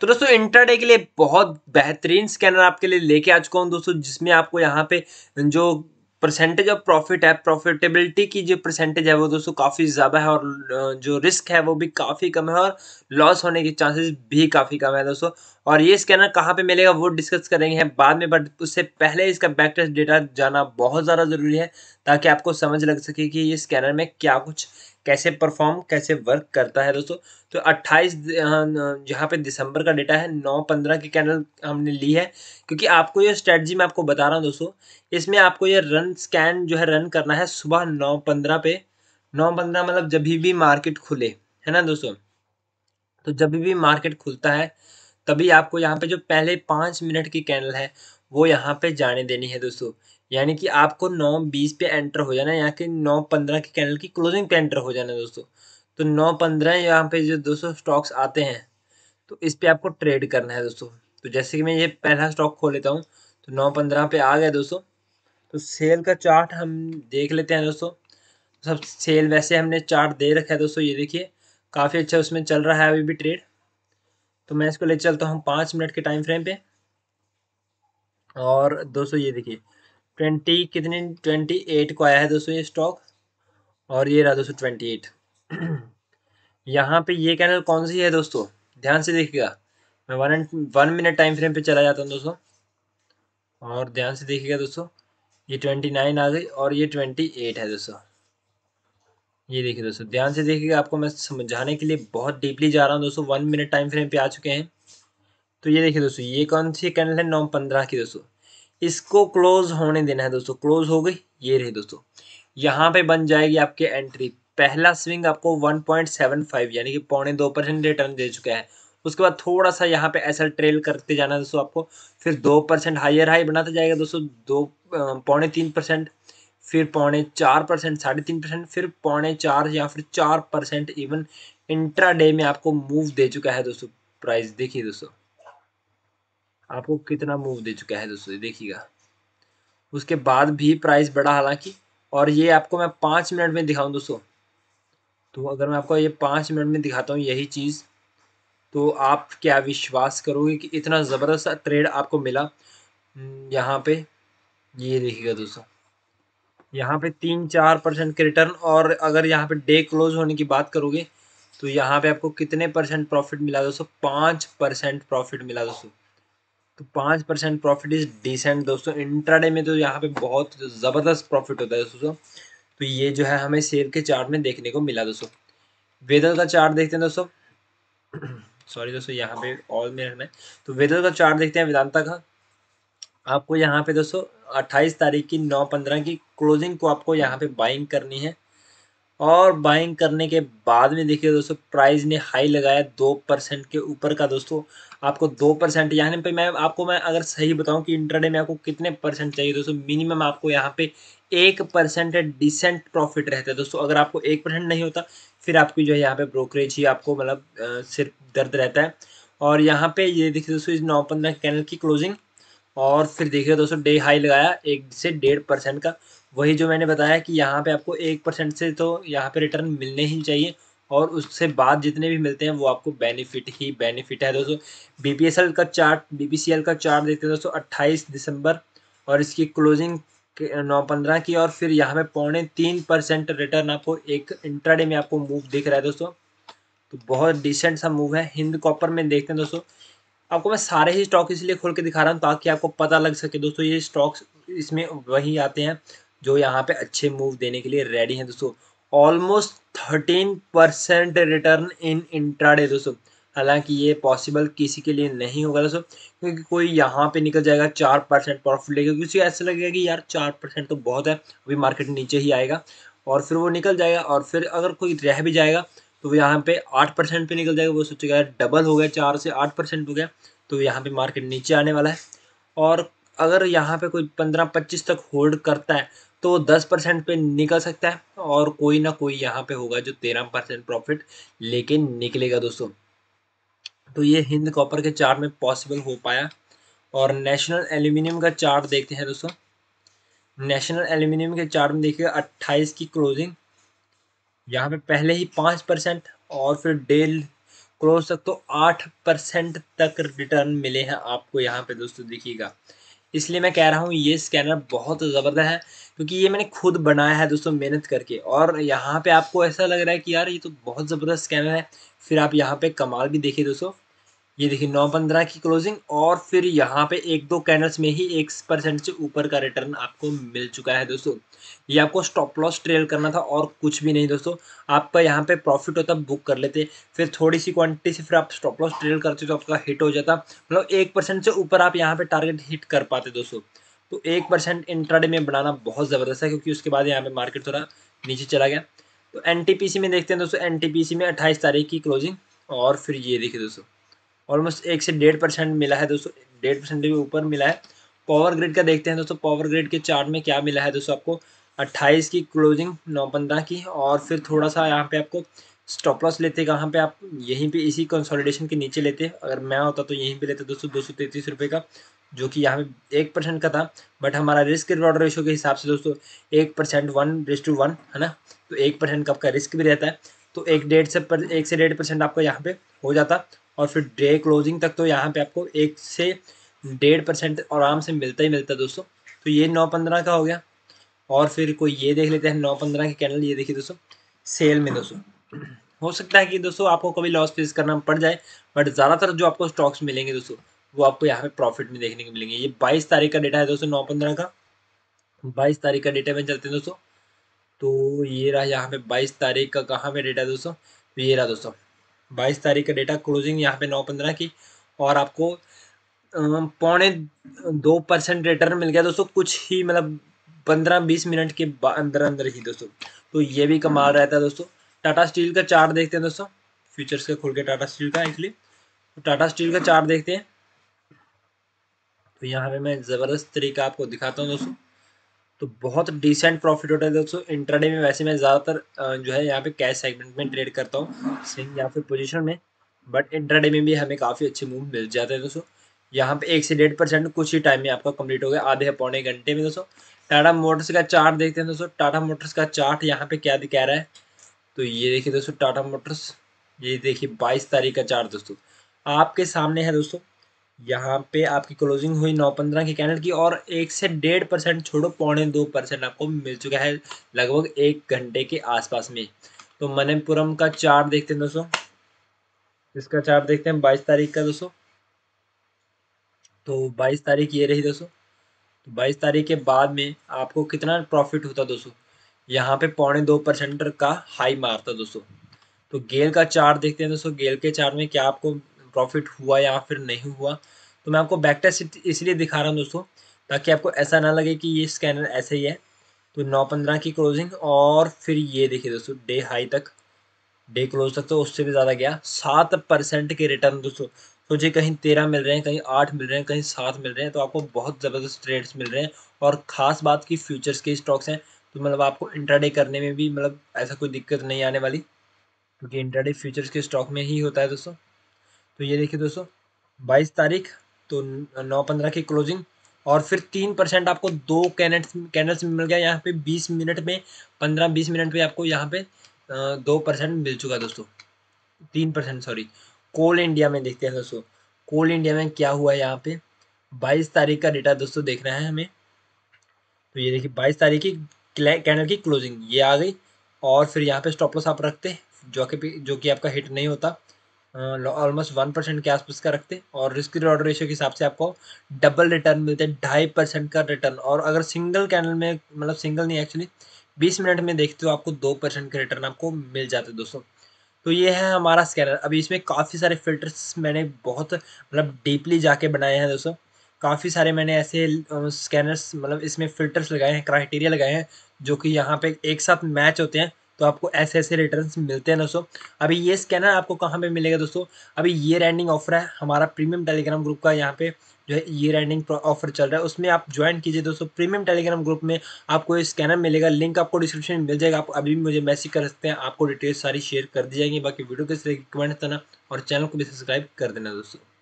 तो दोस्तों इंटरडे के लिए बहुत बेहतरीन स्कैनर आपके लिए लेके आ चुका हूँ दोस्तों जिसमें आपको यहाँ पे जो परसेंटेज ऑफ प्रॉफिट है प्रॉफिटेबिलिटी की जो परसेंटेज है वो दोस्तों काफ़ी ज़्यादा है और जो रिस्क है वो भी काफ़ी कम है और लॉस होने के चांसेस भी काफ़ी कम है दोस्तों और ये स्कैनर कहाँ पे मिलेगा वो डिस्कस करेंगे बाद में बट उससे पहले इसका बैक टेस्ट डेटा जाना बहुत ज़्यादा ज़रूरी है ताकि आपको समझ लग सके कि ये स्कैनर में क्या कुछ कैसे परफॉर्म कैसे वर्क करता है दोस्तों तो 28 जहाँ पे दिसंबर का डेटा है 9 15 की कैंडल हमने ली है क्योंकि आपको ये स्ट्रेटजी मैं आपको बता रहा हूँ दोस्तों इसमें आपको ये रन स्कैन जो है रन करना है सुबह नौ पंद्रह पे नौ पंद्रह मतलब जब भी मार्केट खुले है ना दोस्तों तो जब भी मार्केट खुलता है तभी आपको यहाँ पे जो पहले पाँच मिनट की कैंडल है वो यहाँ पे जाने देनी है दोस्तों यानी कि आपको नौ बीस पे एंटर हो जाना है यहाँ के नौ पंद्रह के कैंडल की क्लोजिंग पे एंटर हो जाना है दोस्तों तो नौ पंद्रह यहाँ पे जो दोस्तों स्टॉक्स आते हैं तो इस पर आपको ट्रेड करना है दोस्तों तो जैसे कि मैं ये पहला स्टॉक खो लेता हूँ तो नौ पंद्रह पे आ गए दोस्तों तो सेल का चार्ट हम देख लेते हैं दोस्तों सब सेल वैसे हमने चार्ट दे रखा है दोस्तों ये देखिए काफ़ी अच्छा उसमें चल रहा है अभी भी ट्रेड तो मैं इसको ले चलता हूँ पाँच मिनट के टाइम फ्रेम पे और दोस्तों ये देखिए ट्वेंटी कितनी ट्वेंटी एट को आया है दोस्तों ये स्टॉक और ये रहा दोस्तों ट्वेंटी एट यहाँ पे ये कैंडल कौन सी है दोस्तों ध्यान से देखिएगा मैं one one minute time frame पे चला जाता हूँ दोस्तों और ध्यान से देखिएगा दोस्तों ये ट्वेंटी नाइन आ गई और ये ट्वेंटी एट है दोस्तों ये देखिए दोस्तों ध्यान से देखिएगा आपको मैं समझाने के लिए बहुत डीपली जा रहा हूँ दोस्तों वन मिनट टाइम फ्रेम पर आ चुके हैं तो ये देखिए दोस्तों ये कौन सी कैंडल है नौ पंद्रह की दोस्तों इसको क्लोज होने देना है दोस्तों क्लोज हो गई ये रहे दोस्तों यहाँ पे बन जाएगी आपके एंट्री पहला स्विंग आपको 1.75 यानी कि पौने दो परसेंट रिटर्न दे चुका है उसके बाद थोड़ा सा यहाँ पे ऐसा ट्रेल करते जाना है दोस्तों आपको फिर दो परसेंट हाइयर हाई बनाता जाएगा दोस्तों दो पौने तीन परसेंट फिर पौने चार परसेंट साढ़े तीन परसेंट फिर पौने चार या फिर चार परसेंट इवन इंट्रा डे में आपको मूव दे चुका है दोस्तों प्राइस देखिए दोस्तों आपको कितना मूव दे चुका है दोस्तों देखिएगा उसके बाद भी प्राइस बढ़ा हालांकि और ये आपको मैं पाँच मिनट में दिखाऊं दोस्तों तो अगर मैं आपको ये पाँच मिनट में दिखाता हूँ यही चीज़ तो आप क्या विश्वास करोगे कि इतना ज़बरदस्त ट्रेड आपको मिला हम्म, यहाँ पे ये देखिएगा दोस्तों यहाँ पे तीन चार परसेंट के रिटर्न और अगर यहाँ पे डे क्लोज होने की बात करोगे तो यहाँ पे आपको कितने परसेंट प्रॉफिट मिला दोस्तों पाँच परसेंट प्रॉफिट मिला दोस्तों तो पाँच परसेंट प्रॉफिट इज डिसेंट दोस्तों इंट्राडे में तो यहाँ पे बहुत ज़बरदस्त प्रॉफिट होता है दोस्तों तो ये जो है हमें सेल के चार्ट में देखने को मिला दोस्तों वेदर का चार्ट देखते हैं दोस्तों सॉरी दोस्तों यहाँ पे ऑल में है तो वेदर का चार्ट देखते हैं वेदांता का आपको यहाँ पे दोस्तों अट्ठाईस तारीख की नौ पंद्रह की क्लोजिंग को आपको यहाँ पे बाइंग करनी है और बाइंग करने के बाद में देखिए दोस्तों प्राइस ने हाई लगाया दो परसेंट के ऊपर का दोस्तों आपको दो परसेंट यहाँ पे मैं आपको मैं अगर सही बताऊं कि इंटरडे में आपको कितने परसेंट चाहिए दोस्तों मिनिमम आपको यहाँ पे एक परसेंट डिसेंट प्रॉफिट रहता है दोस्तों अगर आपको एक परसेंट नहीं होता फिर आपकी जो है यहाँ पे ब्रोकरेज ही आपको मतलब सिर्फ दर्द रहता है और यहाँ पे ये देखिए दोस्तों इस नौ पंद्रह कैनल की क्लोजिंग और फिर देखिए दोस्तों डे हाई लगाया एक से डेढ़ परसेंट का वही जो मैंने बताया कि यहाँ पे आपको एक परसेंट से तो यहाँ पे रिटर्न मिलने ही चाहिए और उससे बाद जितने भी मिलते हैं वो आपको बेनिफिट ही बेनिफिट है दोस्तों बी का चार्ट बी का चार्ट देखते हैं दोस्तों अट्ठाईस दिसंबर और इसकी क्लोजिंग नौ पंद्रह की और फिर यहाँ पे पौने तीन परसेंट रिटर्न आपको एक इंट्राडे में आपको मूव दिख रहा है दोस्तों तो बहुत डिसेंट सा मूव है हिंद कॉपर में देखते हैं दोस्तों आपको मैं सारे ही स्टॉक इसलिए खोल के दिखा रहा हूँ ताकि आपको पता लग सके दोस्तों ये स्टॉक्स इसमें वही आते हैं जो यहाँ पे अच्छे मूव देने के लिए रेडी हैं दोस्तों almost thirteen percent return in intraday दोस्तों हालांकि ये पॉसिबल किसी के लिए नहीं होगा दोस्तों क्योंकि कोई यहाँ पे निकल जाएगा चार परसेंट प्रॉफिट लेगा क्योंकि ऐसा लगेगा कि यार चार परसेंट तो बहुत है अभी मार्केट नीचे ही आएगा और फिर वो निकल जाएगा और फिर अगर कोई रह भी जाएगा तो यहाँ पे आठ परसेंट पे निकल जाएगा वो सोचेगा यार डबल हो गया चार से आठ परसेंट हो गया तो यहाँ पे मार्केट नीचे आने वाला है और अगर यहाँ पे कोई पंद्रह पच्चीस तक होल्ड करता है तो 10 परसेंट पे निकल सकता है और कोई ना कोई यहाँ पे होगा जो 13 परसेंट प्रॉफिट लेके निकलेगा दोस्तों तो ये हिंद कॉपर के चार्ट में पॉसिबल हो पाया और नेशनल एल्यूमिनियम का चार्ट देखते हैं दोस्तों नेशनल एल्यूमिनियम के चार्ट में देखिएगा अट्ठाईस की क्लोजिंग यहाँ पे पहले ही पाँच परसेंट और फिर डेल क्लोज तक तो आठ परसेंट तक रिटर्न मिले हैं आपको यहाँ पे दोस्तों देखिएगा इसलिए मैं कह रहा हूँ ये स्कैनर बहुत ज़बरदस्त है क्योंकि ये मैंने खुद बनाया है दोस्तों मेहनत करके और यहाँ पे आपको ऐसा लग रहा है कि यार ये तो बहुत ज़बरदस्त स्कैम है फिर आप यहाँ पे कमाल भी देखिए दोस्तों ये देखिए नौ पंद्रह की क्लोजिंग और फिर यहाँ पे एक दो कैंडल्स में ही एक परसेंट से ऊपर का रिटर्न आपको मिल चुका है दोस्तों ये आपको स्टॉप लॉस ट्रेल करना था और कुछ भी नहीं दोस्तों आपका यहाँ पे प्रॉफिट होता बुक कर लेते फिर थोड़ी सी क्वांटिटी से फिर आप स्टॉप लॉस ट्रेल करते तो आपका हिट हो जाता मतलब एक परसेंट से ऊपर आप यहाँ पे टारगेट हिट कर पाते दोस्तों तो एक परसेंट इंट्राडे में बनाना बहुत ज़बरदस्त है क्योंकि उसके बाद यहाँ पे मार्केट थोड़ा नीचे चला गया तो एन में देखते हैं दोस्तों एन में अट्ठाईस तारीख की क्लोजिंग और फिर ये देखिए दोस्तों ऑलमोस्ट एक से डेढ़ परसेंट मिला है दोस्तों डेढ़ परसेंट के ऊपर मिला है पावर ग्रिड का देखते हैं दोस्तों पावर ग्रिड के चार्ट में क्या मिला है दोस्तों आपको अट्ठाईस की क्लोजिंग नौ पंद्रह की और फिर थोड़ा सा यहाँ पे आपको स्टॉप लॉस लेते कहाँ पे आप यहीं पे इसी कंसोलिडेशन के नीचे लेते अगर मैं होता तो यहीं पे लेते दोस्तों दो सौ तैंतीस रुपये का जो कि यहाँ पे एक परसेंट का था बट हमारा रिस्क रिवॉर्ड रेशो के हिसाब से दोस्तों एक percent one race to one है ना तो एक परसेंट का आपका रिस्क भी रहता है तो एक डेढ़ से पर एक से डेढ़ परसेंट आपका यहाँ पे हो जाता और फिर डे क्लोजिंग तक तो यहाँ पे आपको एक से डेढ़ परसेंट आराम से मिलता ही मिलता दोस्तों तो ये नौ पंद्रह का हो गया और फिर कोई ये देख लेते हैं नौ पंद्रह के कैनल ये देखिए दोस्तों सेल में दोस्तों हो सकता है कि दोस्तों आपको कभी लॉस फेस करना पड़ जाए बट ज़्यादातर जो आपको स्टॉक्स मिलेंगे दोस्तों वो आपको यहाँ पे प्रॉफिट में देखने को मिलेंगे ये 22 तारीख का डेटा है दोस्तों नौ पंद्रह का 22 तारीख का डेटा में चलते हैं दोस्तों तो ये रहा यहाँ पे 22 तारीख का कहाँ पे डेटा है दोस्तों तो ये रहा दोस्तों बाईस तारीख का डेटा क्लोजिंग यहाँ पे नौ पंद्रह की और आपको पौने दो परसेंट रिटर्न मिल गया दोस्तों कुछ ही मतलब पंद्रह बीस मिनट के अंदर अंदर ही दोस्तों तो ये भी कमाल रहता है दोस्तों टाटा स्टील का चार्ट देखते हैं दोस्तों फ्यूचर्स का खोल के टाटा स्टील का एक्चुअली तो टाटा स्टील का चार्ट देखते हैं तो यहाँ पे मैं ज़बरदस्त तरीका आपको दिखाता हूँ दोस्तों तो बहुत डिसेंट प्रॉफिट होता है दोस्तों इंटरडे में वैसे मैं ज़्यादातर जो है यहाँ पे कैश सेगमेंट में ट्रेड करता हूँ सिंग या फिर पोजिशन में बट इंटरडे में भी हमें काफ़ी अच्छे मूव मिल जाते हैं दोस्तों यहाँ पे एक से डेढ़ परसेंट कुछ ही टाइम में आपका कंप्लीट हो गया आधे पौने घंटे में दोस्तों टाटा मोटर्स का चार्ट देखते हैं दोस्तों टाटा मोटर्स का चार्ट यहाँ पे क्या दिखा रहा है तो ये देखिए दोस्तों टाटा मोटर्स ये देखिए बाईस तारीख का चार्ट दोस्तों आपके सामने है दोस्तों यहाँ पे आपकी क्लोजिंग हुई नौ पंद्रह के कैंडल की और एक से डेढ़ परसेंट छोड़ो पौने दो परसेंट आपको मिल चुका है लगभग एक घंटे के आसपास में तो मनपुरम का चार्ट देखते हैं दोस्तों इसका चार्ट देखते हैं बाईस तारीख का दोस्तों तो बाईस तारीख ये रही दोस्तों तो बाईस तारीख के बाद में आपको कितना प्रॉफिट होता दोस्तों यहाँ पे पौने दो परसेंट का हाई मार था दोस्तों तो गेल का चार्ट देखते हैं दोस्तों गेल के चार्ट में क्या आपको प्रॉफिट हुआ या फिर नहीं हुआ तो मैं आपको बैक टेस्ट इसलिए दिखा रहा हूँ दोस्तों ताकि आपको ऐसा ना लगे कि ये स्कैनर ऐसे ही है तो नौ पंद्रह की क्लोजिंग और फिर ये देखिए दोस्तों डे हाई तक डे क्लोज तक तो उससे भी ज़्यादा गया सात परसेंट के रिटर्न दोस्तों सोचिए कहीं तेरह मिल रहे हैं कहीं आठ मिल रहे हैं कहीं सात मिल रहे हैं तो आपको बहुत ज़बरदस्त ट्रेड्स मिल रहे हैं और ख़ास बात की फ्यूचर्स के स्टॉक्स हैं तो मतलब आपको इंट्राडे करने में भी मतलब ऐसा कोई दिक्कत नहीं आने वाली क्योंकि इंट्राडे फ्यूचर्स के स्टॉक में ही होता है दोस्तों तो ये देखिए दोस्तों बाईस तारीख तो नौ पंद्रह की क्लोजिंग और फिर तीन परसेंट आपको दो कैंडल्स कैंडल्स मिल गया यहाँ पे बीस मिनट में पंद्रह बीस मिनट में आपको यहाँ पे दो परसेंट मिल चुका दोस्तों तीन परसेंट सॉरी कोल इंडिया में देखते हैं दोस्तों कोल इंडिया में क्या हुआ है यहाँ पे बाईस तारीख का डेटा दोस्तों देखना है हमें तो ये देखिए बाईस तारीख की कैंडल की क्लोजिंग ये आ गई और फिर यहाँ पे स्टॉप लॉस आप रखते जो कि जो कि आपका हिट नहीं होता ऑलमोस्ट वन परसेंट के आसपास का रखते और रिस्क रिवॉर्ड रेशियो के हिसाब से आपको डबल रिटर्न मिलते हैं ढाई परसेंट का रिटर्न और अगर सिंगल कैंडल में मतलब सिंगल नहीं एक्चुअली बीस मिनट में देखते हो आपको दो परसेंट का रिटर्न आपको मिल जाते दोस्तों तो ये है हमारा स्कैनर अभी इसमें काफ़ी सारे फिल्टर्स मैंने बहुत मतलब डीपली जाके बनाए हैं दोस्तों काफ़ी सारे मैंने ऐसे स्कैनर्स मतलब इसमें फ़िल्टर्स लगाए हैं क्राइटेरिया लगाए हैं जो कि यहाँ पे एक साथ मैच होते हैं तो आपको ऐसे ऐसे रिटर्न मिलते हैं दोस्तों अभी ये स्कैनर आपको कहाँ पे मिलेगा दोस्तों अभी ये रैंडिंग ऑफर है हमारा प्रीमियम टेलीग्राम ग्रुप का यहाँ पे जो है ये रैंडिंग ऑफर चल रहा है उसमें आप ज्वाइन कीजिए दोस्तों प्रीमियम टेलीग्राम ग्रुप में आपको ये स्कैनर मिलेगा लिंक आपको डिस्क्रिप्शन में मिल जाएगा आप अभी भी मुझे मैसेज कर सकते हैं आपको डिटेल्स सारी शेयर कर दी जाएंगी बाकी वीडियो के लिए कमेंट देना और चैनल को भी सब्सक्राइब कर देना दोस्तों